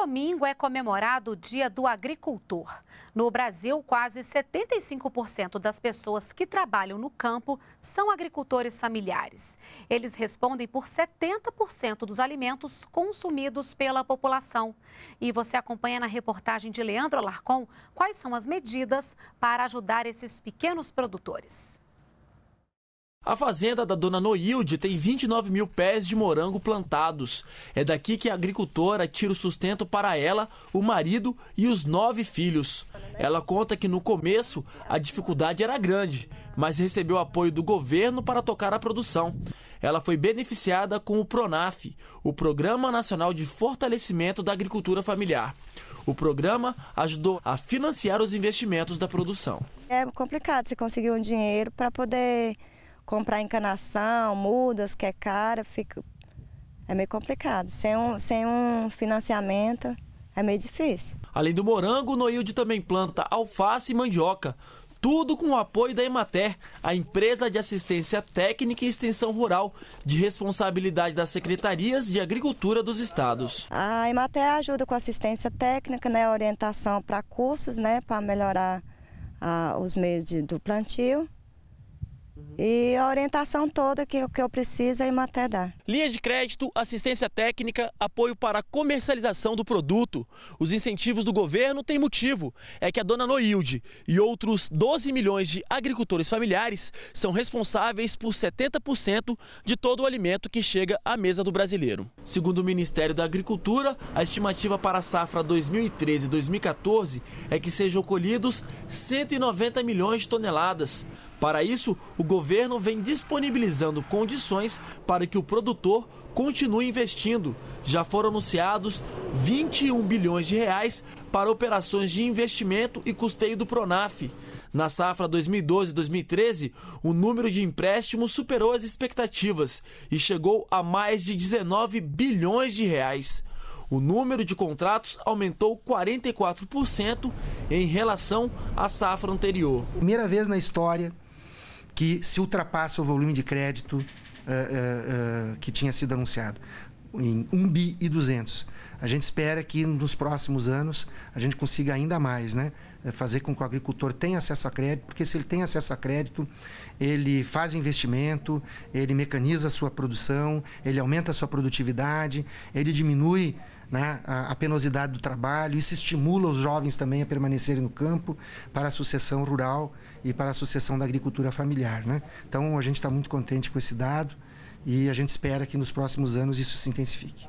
domingo é comemorado o Dia do Agricultor. No Brasil, quase 75% das pessoas que trabalham no campo são agricultores familiares. Eles respondem por 70% dos alimentos consumidos pela população. E você acompanha na reportagem de Leandro Alarcon quais são as medidas para ajudar esses pequenos produtores. A fazenda da dona Noilde tem 29 mil pés de morango plantados. É daqui que a agricultora tira o sustento para ela, o marido e os nove filhos. Ela conta que no começo a dificuldade era grande, mas recebeu apoio do governo para tocar a produção. Ela foi beneficiada com o PRONAF, o Programa Nacional de Fortalecimento da Agricultura Familiar. O programa ajudou a financiar os investimentos da produção. É complicado você conseguir um dinheiro para poder comprar encanação, mudas, que é cara, fica, é meio complicado. Sem um, sem um financiamento, é meio difícil. Além do morango, Noilde também planta alface e mandioca. Tudo com o apoio da Emater, a empresa de assistência técnica e extensão rural, de responsabilidade das secretarias de agricultura dos estados. A Emater ajuda com assistência técnica, né, orientação para cursos, né, para melhorar ah, os meios de, do plantio e a orientação toda que, que eu preciso a é até dá. Linhas de crédito, assistência técnica, apoio para a comercialização do produto. Os incentivos do governo têm motivo. É que a dona Noilde e outros 12 milhões de agricultores familiares são responsáveis por 70% de todo o alimento que chega à mesa do brasileiro. Segundo o Ministério da Agricultura, a estimativa para a safra 2013-2014 é que sejam colhidos 190 milhões de toneladas. Para isso, o governo vem disponibilizando condições para que o produtor continue investindo. Já foram anunciados 21 bilhões de reais para operações de investimento e custeio do Pronaf. Na safra 2012-2013, o número de empréstimos superou as expectativas e chegou a mais de 19 bilhões de reais. O número de contratos aumentou 44% em relação à safra anterior. Primeira vez na história que se ultrapassa o volume de crédito uh, uh, uh, que tinha sido anunciado em 1 bi e 200. A gente espera que nos próximos anos a gente consiga ainda mais, né? É, fazer com que o agricultor tenha acesso a crédito, porque se ele tem acesso a crédito, ele faz investimento, ele mecaniza a sua produção, ele aumenta a sua produtividade, ele diminui né, a, penosidade do trabalho, isso estimula os jovens também a permanecerem no campo para a sucessão rural e para a sucessão da agricultura familiar. Né? Então a gente está muito contente com esse dado e a gente espera que nos próximos anos isso se intensifique.